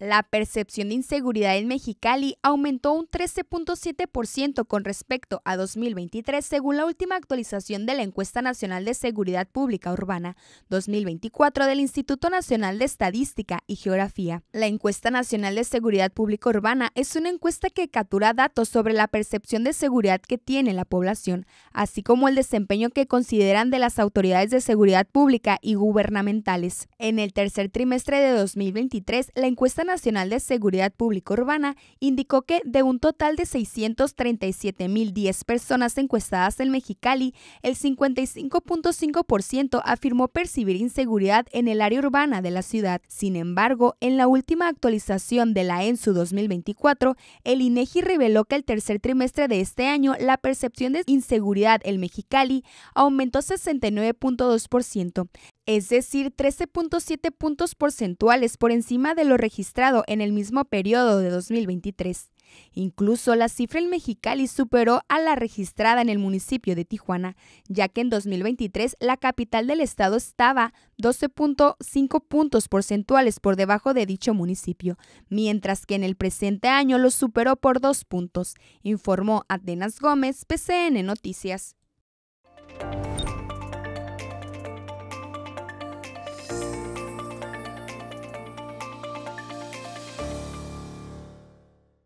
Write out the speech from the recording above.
La percepción de inseguridad en Mexicali aumentó un 13.7% con respecto a 2023 según la última actualización de la Encuesta Nacional de Seguridad Pública Urbana 2024 del Instituto Nacional de Estadística y Geografía. La Encuesta Nacional de Seguridad Pública Urbana es una encuesta que captura datos sobre la percepción de seguridad que tiene la población, así como el desempeño que consideran de las autoridades de seguridad pública y gubernamentales. En el tercer trimestre de 2023, la encuesta Nacional de Seguridad Pública Urbana indicó que de un total de 637.010 personas encuestadas en Mexicali, el 55.5% afirmó percibir inseguridad en el área urbana de la ciudad. Sin embargo, en la última actualización de la ENSU 2024, el INEGI reveló que el tercer trimestre de este año la percepción de inseguridad en Mexicali aumentó 69.2%, es decir, 13.7 puntos porcentuales por encima de lo registrado en el mismo periodo de 2023. Incluso la cifra en Mexicali superó a la registrada en el municipio de Tijuana, ya que en 2023 la capital del estado estaba 12.5 puntos porcentuales por debajo de dicho municipio, mientras que en el presente año lo superó por dos puntos, informó Atenas Gómez, PCN Noticias.